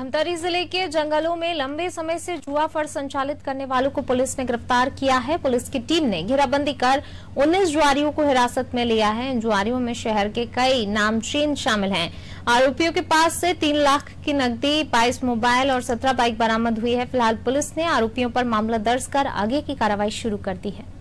धमतरी जिले के जंगलों में लंबे समय से जुआ फड़ संचालित करने वालों को पुलिस ने गिरफ्तार किया है पुलिस की टीम ने घेराबंदी कर 19 जुआरियों को हिरासत में लिया है इन जुआरियों में शहर के कई नामचीन शामिल हैं आरोपियों के पास से तीन लाख की नकदी बाईस मोबाइल और सत्रह बाइक बरामद हुई है फिलहाल पुलिस ने आरोपियों पर मामला दर्ज कर आगे की कार्रवाई शुरू कर दी है